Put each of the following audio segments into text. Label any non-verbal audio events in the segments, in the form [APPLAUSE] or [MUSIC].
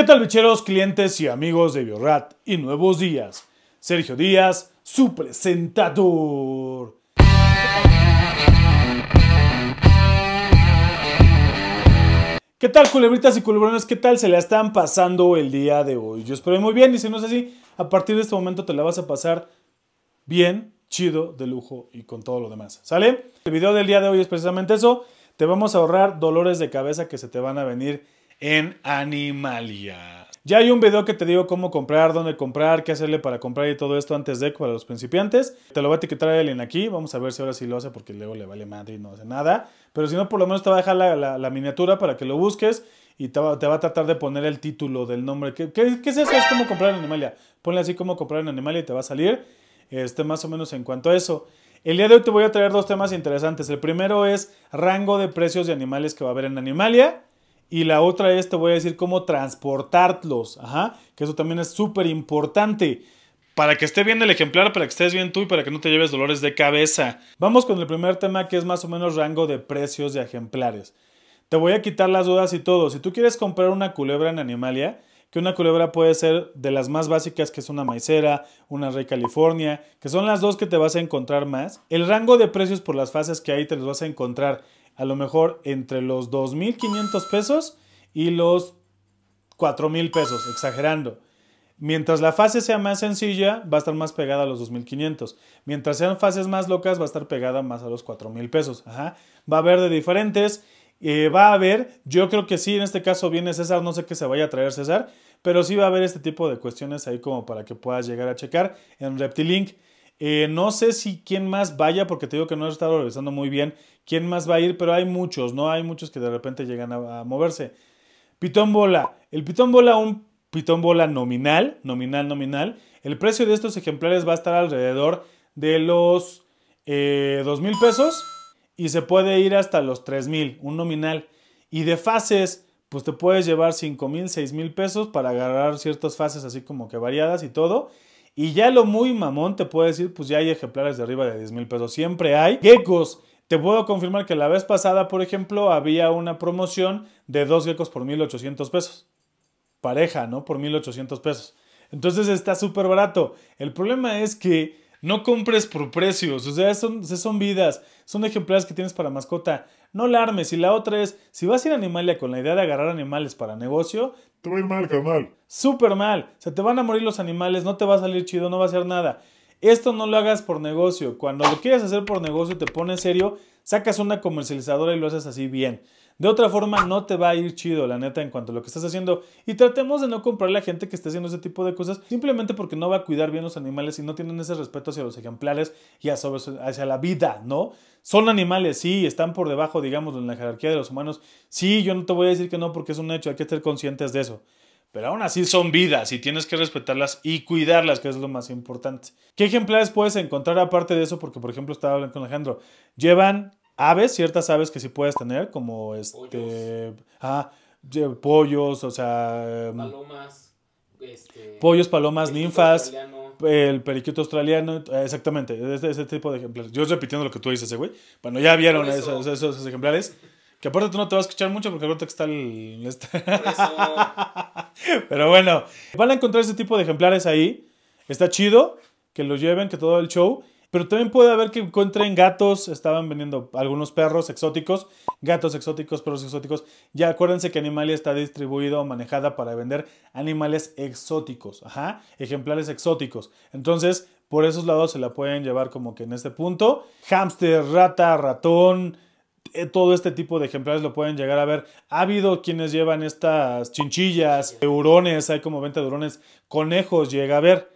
¿Qué tal, bicheros, clientes y amigos de Biorat y Nuevos Días? Sergio Díaz, su presentador. ¿Qué tal, culebritas y culebrones? ¿Qué tal se la están pasando el día de hoy? Yo espero muy bien y si no es así, a partir de este momento te la vas a pasar bien, chido, de lujo y con todo lo demás. ¿Sale? El video del día de hoy es precisamente eso. Te vamos a ahorrar dolores de cabeza que se te van a venir en Animalia. Ya hay un video que te digo cómo comprar, dónde comprar, qué hacerle para comprar y todo esto antes de para los principiantes. Te lo voy a etiquetar a en aquí. Vamos a ver si ahora sí lo hace porque luego le vale madre y no hace nada. Pero si no, por lo menos te va a dejar la, miniatura para que lo busques y te va, a tratar de poner el título del nombre. ¿Qué, es eso? comprar en Animalia. Ponle así como comprar en Animalia y te va a salir este, más o menos en cuanto a eso. El día de hoy te voy a traer dos temas interesantes. El primero es rango de precios de animales que va a haber en Animalia y la otra es te voy a decir cómo transportarlos, ajá, que eso también es súper importante. Para que esté bien el ejemplar, para que estés bien tú y para que no te lleves dolores de cabeza. Vamos con el primer tema que es más o menos rango de precios de ejemplares. Te voy a quitar las dudas y todo. Si tú quieres comprar una culebra en Animalia, que una culebra puede ser de las más básicas, que es una maicera, una rey California, que son las dos que te vas a encontrar más. El rango de precios por las fases que hay te los vas a encontrar a lo mejor entre los 2.500 pesos y los 4.000 pesos, exagerando. Mientras la fase sea más sencilla, va a estar más pegada a los 2.500. Mientras sean fases más locas, va a estar pegada más a los 4.000 pesos. Ajá. Va a haber de diferentes. Eh, va a haber, yo creo que sí, en este caso viene César, no sé qué se vaya a traer César, pero sí va a haber este tipo de cuestiones ahí como para que puedas llegar a checar en Reptilink. Eh, no sé si quién más vaya, porque te digo que no he estado revisando muy bien. ¿Quién más va a ir? Pero hay muchos, ¿no? Hay muchos que de repente llegan a, moverse. Pitón bola. El pitón bola, un pitón bola nominal, nominal, nominal. El precio de estos ejemplares va a estar alrededor de los eh, 2 mil pesos y se puede ir hasta los $3,000, un nominal. Y de fases, pues te puedes llevar $5,000, mil, mil pesos para agarrar ciertas fases así como que variadas y todo. Y ya lo muy mamón te puede decir, pues ya hay ejemplares de arriba de 10 mil pesos. Siempre hay. Geckos. Te puedo confirmar que la vez pasada, por ejemplo, había una promoción de dos geckos por 1.800 pesos. Pareja, ¿no? Por 1.800 pesos. Entonces está súper barato. El problema es que no compres por precios. O sea, son, son vidas. Son ejemplares que tienes para mascota no la armes. Y la otra es, si vas a ir a Animalia con la idea de agarrar animales para negocio, te va a ir mal, Super Súper mal. Se te van a morir los animales, no te va a salir chido, no va a ser nada. Esto no lo hagas por negocio. Cuando lo quieres hacer por negocio, te pones serio, sacas una comercializadora y lo haces así bien. De otra forma, no te va a ir chido, la neta, en cuanto a lo que estás haciendo. Y tratemos de no comprarle a gente que esté haciendo ese tipo de cosas simplemente porque no va a cuidar bien los animales y no tienen ese respeto hacia los ejemplares y hacia la vida, ¿no? Son animales, sí, están por debajo, digamos, en la jerarquía de los humanos. Sí, yo no te voy a decir que no porque es un hecho, hay que ser conscientes de eso. Pero aún así son vidas y tienes que respetarlas y cuidarlas, que es lo más importante. ¿Qué ejemplares puedes encontrar aparte de eso? Porque, por ejemplo, estaba hablando con Alejandro. Llevan aves, ciertas aves que sí puedes tener, como este. Pollos. Ah, pollos, o sea. Em, palomas. Este, pollos, palomas, ninfas. Australiano. El periquito australiano. Exactamente, ese, tipo de ejemplares. Yo repitiendo lo que tú dices, eh, güey. Bueno, ya vieron Esos, ejemplares. Que aparte tú no te vas a escuchar mucho porque ahorita que está el. Este [LAUGHS] Pero bueno, van a encontrar ese tipo de ejemplares ahí. Está chido que los lleven, que todo el show. Pero también puede haber que encuentren gatos, estaban vendiendo algunos perros exóticos, gatos exóticos, perros exóticos. Ya acuérdense que Animalia está distribuida o manejada para vender animales exóticos, ajá, ejemplares exóticos. Entonces, por esos lados se la pueden llevar como que en este punto. Hámster, rata, ratón, eh, todo este tipo de ejemplares lo pueden llegar a ver. Ha habido quienes llevan estas chinchillas, hurones, hay como venta de hurones, conejos llega a ver.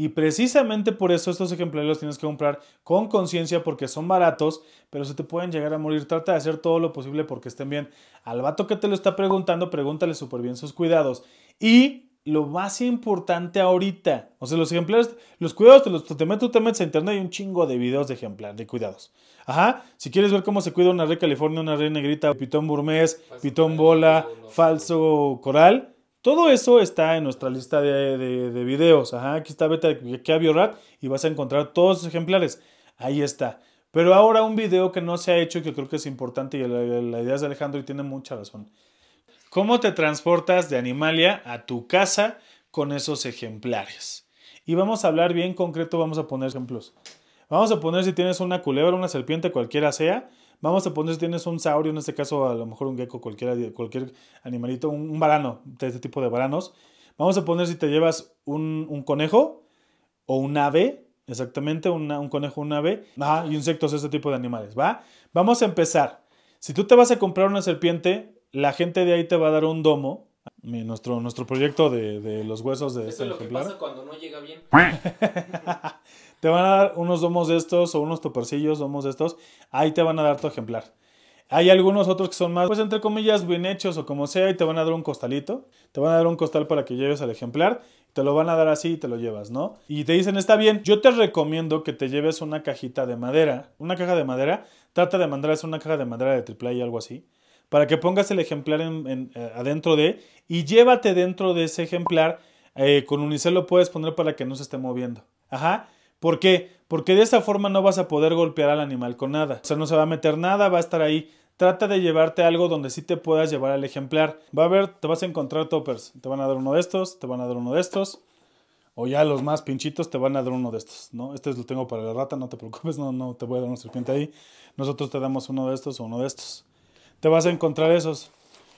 Y precisamente por eso estos ejemplares los tienes que comprar con conciencia porque son baratos, pero se te pueden llegar a morir. Trata de hacer todo lo posible porque estén bien. Al vato que te lo está preguntando, pregúntale súper bien sus cuidados. Y lo más importante ahorita, o sea, los ejemplares, los cuidados, te los, te metes, a internet y un chingo de videos de ejemplar, de cuidados. Ajá, si quieres ver cómo se cuida una red California, una red negrita, pitón burmés, pitón bola, falso coral todo eso está en nuestra lista de, videos. Ajá, aquí está vete a Biorat y vas a encontrar todos los ejemplares. Ahí está. Pero ahora un video que no se ha hecho y que creo que es importante y la, la idea es de Alejandro y tiene mucha razón. ¿Cómo te transportas de Animalia a tu casa con esos ejemplares? Y vamos a hablar bien concreto, vamos a poner ejemplos. Vamos a poner si tienes una culebra, una serpiente, cualquiera sea, Vamos a poner si tienes un saurio, en este caso a lo mejor un gecko, cualquier, animalito, un, varano, de este tipo de varanos. Vamos a poner si te llevas un, conejo o un ave, exactamente, un conejo, un ave, ah, y insectos, este tipo de animales, ¿va? Vamos a empezar. Si tú te vas a comprar una serpiente, la gente de ahí te va a dar un domo, nuestro, nuestro proyecto de, los huesos de este es lo que pasa cuando no llega bien. [LAUGHS] [LAUGHS] te van a dar unos domos de estos o unos topercillos, domos de estos, ahí te van a dar tu ejemplar. Hay algunos otros que son más, pues entre comillas, bien hechos o como sea, y te van a dar un costalito. Te van a dar un costal para que lleves al ejemplar. Te lo van a dar así y te lo llevas, ¿no? Y te dicen, está bien, yo te recomiendo que te lleves una cajita de madera. Una caja de madera. Trata de mandarles una caja de madera de triple y algo así. Para que pongas el ejemplar en, eh, adentro de. Y llévate dentro de ese ejemplar. Eh, con unicel lo puedes poner para que no se esté moviendo. Ajá. ¿Por qué? Porque de esa forma no vas a poder golpear al animal con nada. O sea, no se va a meter nada, va a estar ahí. Trata de llevarte algo donde sí te puedas llevar al ejemplar. Va a ver, te vas a encontrar toppers. Te van a dar uno de estos, te van a dar uno de estos. O ya los más pinchitos te van a dar uno de estos, ¿no? Este lo tengo para la rata, no te preocupes, no, no te voy a dar una serpiente ahí. Nosotros te damos uno de estos o uno de estos. Te vas a encontrar esos.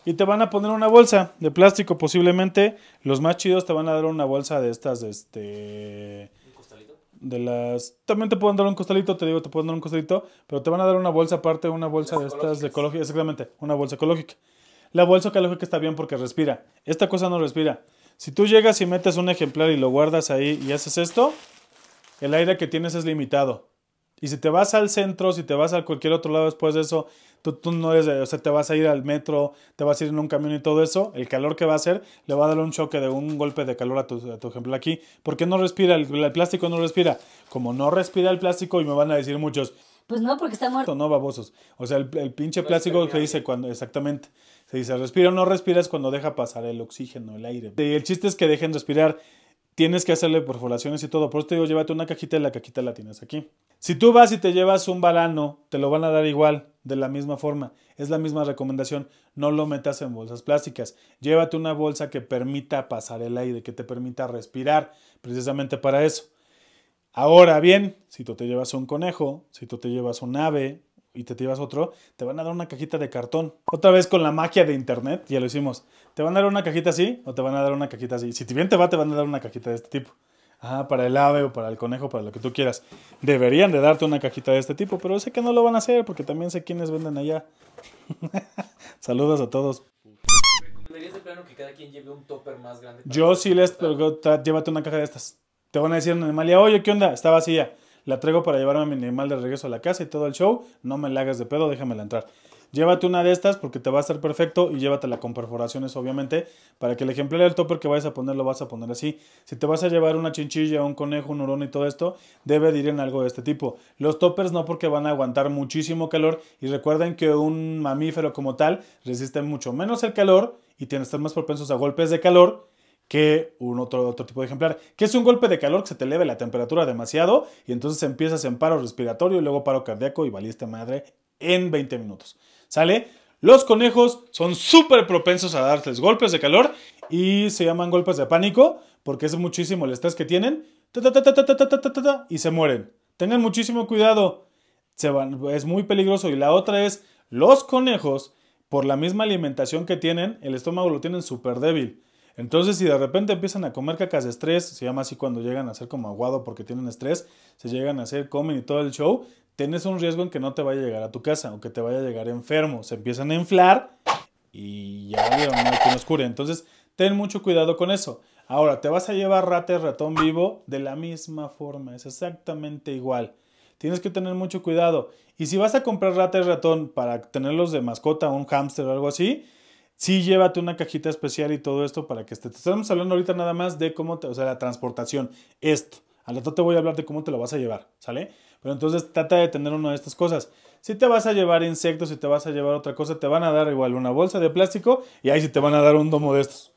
Y te van a poner una bolsa de plástico posiblemente. Los más chidos te van a dar una bolsa de estas, de este de las... También te pueden dar un costalito, te digo, te pueden dar un costalito, pero te van a dar una bolsa aparte, una bolsa de estas de ecológica, exactamente, una bolsa ecológica. La bolsa ecológica está bien porque respira. Esta cosa no respira. Si tú llegas y metes un ejemplar y lo guardas ahí y haces esto, el aire que tienes es limitado. Y si te vas al centro, si te vas a cualquier otro lado después de eso, tú, no eres, o sea, te vas a ir al metro, te vas a ir en un camión y todo eso, el calor que va a hacer le va a dar un choque de un golpe de calor a tu, ejemplo aquí. ¿Por qué no respira? El, plástico no respira. Como no respira el plástico, y me van a decir muchos. Pues no, porque está muerto. No, babosos. O sea, el, pinche plástico se dice cuando, exactamente. Se dice, respira o no es cuando deja pasar el oxígeno, el aire. Y el chiste es que dejen respirar tienes que hacerle perforaciones y todo. Por eso te digo, llévate una cajita y la cajita la tienes aquí. Si tú vas y te llevas un balano, te lo van a dar igual, de la misma forma. Es la misma recomendación. No lo metas en bolsas plásticas. Llévate una bolsa que permita pasar el aire, que te permita respirar, precisamente para eso. Ahora bien, si tú te llevas un conejo, si tú te llevas un ave, y te llevas otro, te van a dar una cajita de cartón. Otra vez con la magia de internet, ya lo hicimos. Te van a dar una cajita así o te van a dar una cajita así. Si bien te va, te van a dar una cajita de este tipo. Ajá, ah, para el ave o para el conejo, para lo que tú quieras. Deberían de darte una cajita de este tipo, pero sé que no lo van a hacer porque también sé quiénes venden allá. [LAUGHS] Saludos a todos. plano que cada quien lleve un topper más grande? Yo sí les, pero llévate una caja de estas. Te van a decir en Animalia, oye, ¿qué onda? Está vacía la traigo para llevarme a mi animal de regreso a la casa y todo el show, no me la hagas de pedo, déjamela entrar. Llévate una de estas porque te va a ser perfecto y llévatela con perforaciones, obviamente, para que el ejemplar del topper que vayas a poner lo vas a poner así. Si te vas a llevar una chinchilla, un conejo, un hurón y todo esto, debe de ir en algo de este tipo. Los toppers no porque van a aguantar muchísimo calor y recuerden que un mamífero como tal resiste mucho menos el calor y tiene que estar más propensos a golpes de calor que un otro, otro tipo de ejemplar, que es un golpe de calor que se te eleve la temperatura demasiado y entonces empiezas en paro respiratorio y luego paro cardíaco y valiste madre en 20 minutos. ¿Sale? Los conejos son súper propensos a darles golpes de calor y se llaman golpes de pánico porque es muchísimo el estrés que tienen y se mueren. Tengan muchísimo cuidado, es muy peligroso. Y la otra es, los conejos, por la misma alimentación que tienen, el estómago lo tienen súper débil. Entonces, si de repente empiezan a comer cacas de estrés, se llama así cuando llegan a ser como aguado porque tienen estrés, se llegan a hacer, comen y todo el show, tienes un riesgo en que no te vaya a llegar a tu casa o que te vaya a llegar enfermo. Se empiezan a inflar y ya vieron que nos cure. Entonces, ten mucho cuidado con eso. Ahora, te vas a llevar rata y ratón vivo de la misma forma, es exactamente igual. Tienes que tener mucho cuidado. Y si vas a comprar rata y ratón para tenerlos de mascota, un hámster o algo así, sí llévate una cajita especial y todo esto para que esté. Te estamos hablando ahorita nada más de cómo, te, o sea, la transportación, esto. Al rato te voy a hablar de cómo te lo vas a llevar, ¿sale? Pero entonces trata de tener una de estas cosas. Si te vas a llevar insectos, si te vas a llevar otra cosa, te van a dar igual una bolsa de plástico y ahí sí te van a dar un domo de estos.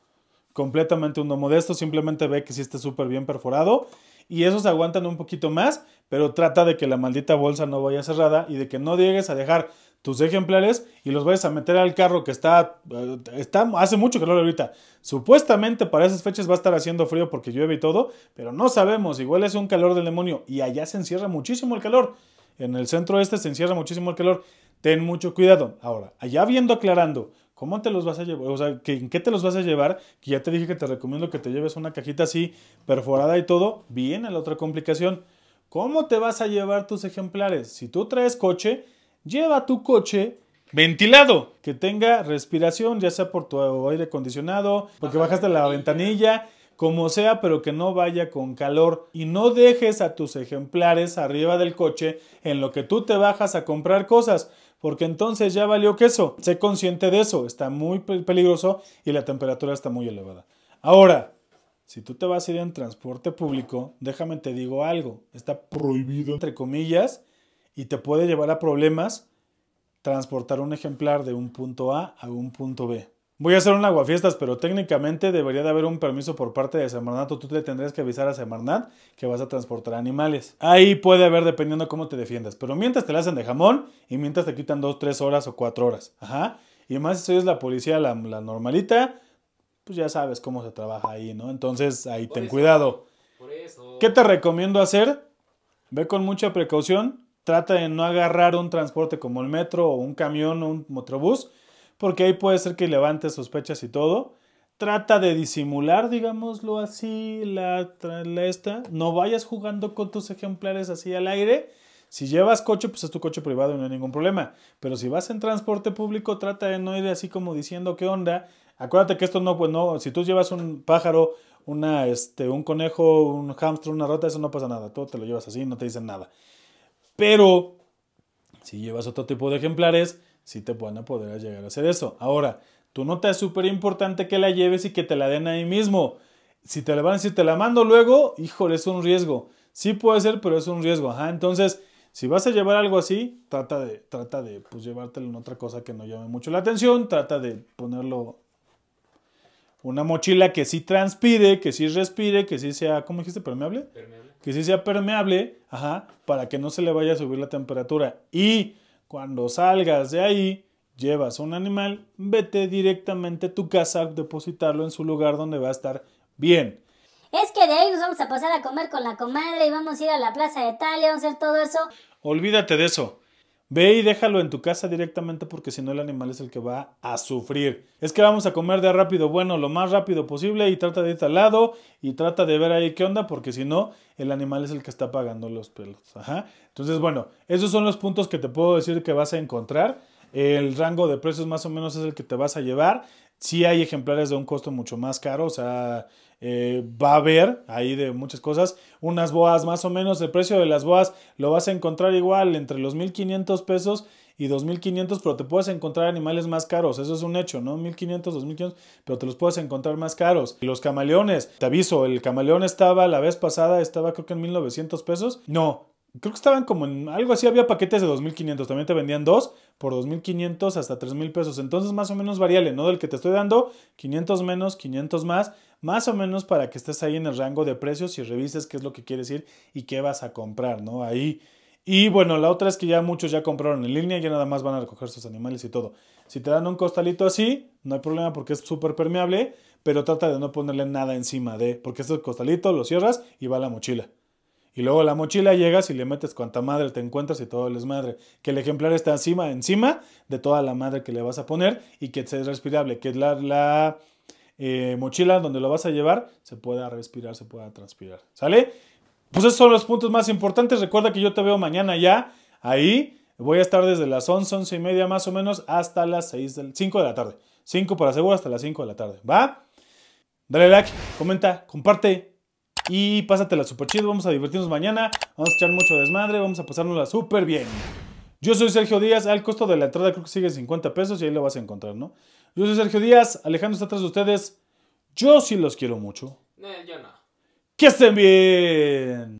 Completamente un domo de estos, simplemente ve que sí esté súper bien perforado y esos aguantan un poquito más, pero trata de que la maldita bolsa no vaya cerrada y de que no llegues a dejar tus ejemplares y los vas a meter al carro que está, eh, está, hace mucho calor ahorita. Supuestamente para esas fechas va a estar haciendo frío porque llueve y todo, pero no sabemos, igual es un calor del demonio y allá se encierra muchísimo el calor. En el centro este se encierra muchísimo el calor. Ten mucho cuidado. Ahora, allá viendo aclarando, ¿cómo te los vas a llevar? O sea, ¿en qué te los vas a llevar? Que ya te dije que te recomiendo que te lleves una cajita así perforada y todo. Viene la otra complicación. ¿Cómo te vas a llevar tus ejemplares? Si tú traes coche, lleva tu coche ventilado, que tenga respiración, ya sea por tu aire acondicionado, porque bajaste la ventanilla, como sea, pero que no vaya con calor y no dejes a tus ejemplares arriba del coche en lo que tú te bajas a comprar cosas. Porque entonces ya valió queso. Sé consciente de eso. Está muy peligroso y la temperatura está muy elevada. Ahora, si tú te vas a ir en transporte público, déjame te digo algo. Está prohibido, entre comillas, y te puede llevar a problemas transportar un ejemplar de un punto A a un punto B. Voy a hacer un aguafiestas, pero técnicamente debería de haber un permiso por parte de Semarnat o tú le tendrías que avisar a Semarnat que vas a transportar animales. Ahí puede haber dependiendo cómo te defiendas, pero mientras te la hacen de jamón y mientras te quitan dos, tres horas o cuatro horas. Ajá. Y más si eres la policía, la, normalita, pues ya sabes cómo se trabaja ahí, ¿no? Entonces ahí ten cuidado. ¿Qué te recomiendo hacer? Ve con mucha precaución, trata de no agarrar un transporte como el metro o un camión o un motrobús, porque ahí puede ser que levante sospechas y todo. Trata de disimular, digámoslo así, la, esta. No vayas jugando con tus ejemplares así al aire. Si llevas coche, pues es tu coche privado y no hay ningún problema. Pero si vas en transporte público, trata de no ir así como diciendo qué onda. Acuérdate que esto no, pues no, si tú llevas un pájaro, una, este, un conejo, un hamster, una rata, eso no pasa nada. tú te lo llevas así, no te dicen nada. Pero si llevas otro tipo de ejemplares, sí te van a poder llegar a hacer eso. Ahora, tu nota es súper importante que la lleves y que te la den ahí mismo. Si te la van a decir, te la mando luego, híjole, es un riesgo. Sí puede ser, pero es un riesgo. entonces, si vas a llevar algo así, trata de, trata de pues, llevártelo en otra cosa que no llame mucho la atención, trata de ponerlo una mochila que sí transpire, que sí respire, que sí sea, ¿cómo dijiste? ¿Permeable? Que sí sea permeable, ajá, para que no se le vaya a subir la temperatura. Y cuando salgas de ahí, llevas a un animal, vete directamente a tu casa a depositarlo en su lugar donde va a estar bien. Es que de ahí nos vamos a pasar a comer con la comadre y vamos a ir a la plaza de Italia, vamos a hacer todo eso. Olvídate de eso. Ve y déjalo en tu casa directamente porque si no el animal es el que va a sufrir. Es que vamos a comer de rápido, bueno, lo más rápido posible y trata de irte al lado y trata de ver ahí qué onda porque si no el animal es el que está pagando los pelos. Ajá. Entonces, bueno, esos son los puntos que te puedo decir que vas a encontrar. El rango de precios más o menos es el que te vas a llevar. Si hay ejemplares de un costo mucho más caro, o sea, eh, va a haber ahí de muchas cosas. Unas boas más o menos, el precio de las boas lo vas a encontrar igual entre los 1500 pesos y 2500, pero te puedes encontrar animales más caros, eso es un hecho, ¿no? 1500, 2500, pero te los puedes encontrar más caros. Los camaleones, te aviso, el camaleón estaba la vez pasada, estaba creo que en 1900 pesos. No, creo que estaban como en algo así, había paquetes de 2500, también te vendían dos por 2500 hasta 3000 pesos, entonces más o menos variable, ¿no? Del que te estoy dando, 500 menos, 500 más, más o menos para que estés ahí en el rango de precios y revises qué es lo que quieres ir y qué vas a comprar, ¿no? Ahí. Y bueno, la otra es que ya muchos ya compraron en línea, y ya nada más van a recoger sus animales y todo. Si te dan un costalito así, no hay problema porque es súper permeable, pero trata de no ponerle nada encima de, porque este costalito lo cierras y va la mochila. Y luego la mochila llegas y le metes cuanta madre te encuentras y todo es madre. Que el ejemplar está encima, encima de toda la madre que le vas a poner y que sea respirable, que es la eh, mochila donde lo vas a llevar se pueda respirar, se pueda transpirar. ¿Sale? Pues esos son los puntos más importantes. Recuerda que yo te veo mañana ya ahí. Voy a estar desde las 11, 11 y media más o menos hasta las 6 5 de la tarde. 5 para seguro hasta las 5 de la tarde. ¿Va? Dale like, comenta, comparte y pásate la super chido. Vamos a divertirnos mañana. Vamos a echar mucho desmadre. Vamos a pasárnosla súper bien. Yo soy Sergio Díaz. Al costo de la entrada creo que sigue 50 pesos y ahí lo vas a encontrar, ¿no? Yo soy Sergio Díaz, Alejandro está atrás de ustedes. Yo sí los quiero mucho. yo no. Que estén bien.